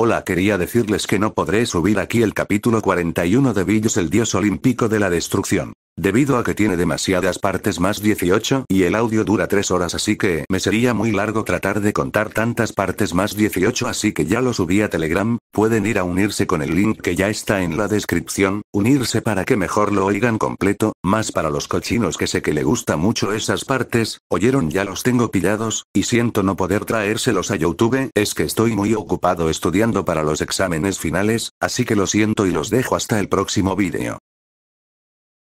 Hola, quería decirles que no podré subir aquí el capítulo 41 de Villos, el dios olímpico de la destrucción. Debido a que tiene demasiadas partes más 18 y el audio dura 3 horas así que me sería muy largo tratar de contar tantas partes más 18 así que ya lo subí a Telegram, pueden ir a unirse con el link que ya está en la descripción, unirse para que mejor lo oigan completo, más para los cochinos que sé que le gusta mucho esas partes, oyeron ya los tengo pillados, y siento no poder traérselos a Youtube, es que estoy muy ocupado estudiando para los exámenes finales, así que lo siento y los dejo hasta el próximo vídeo.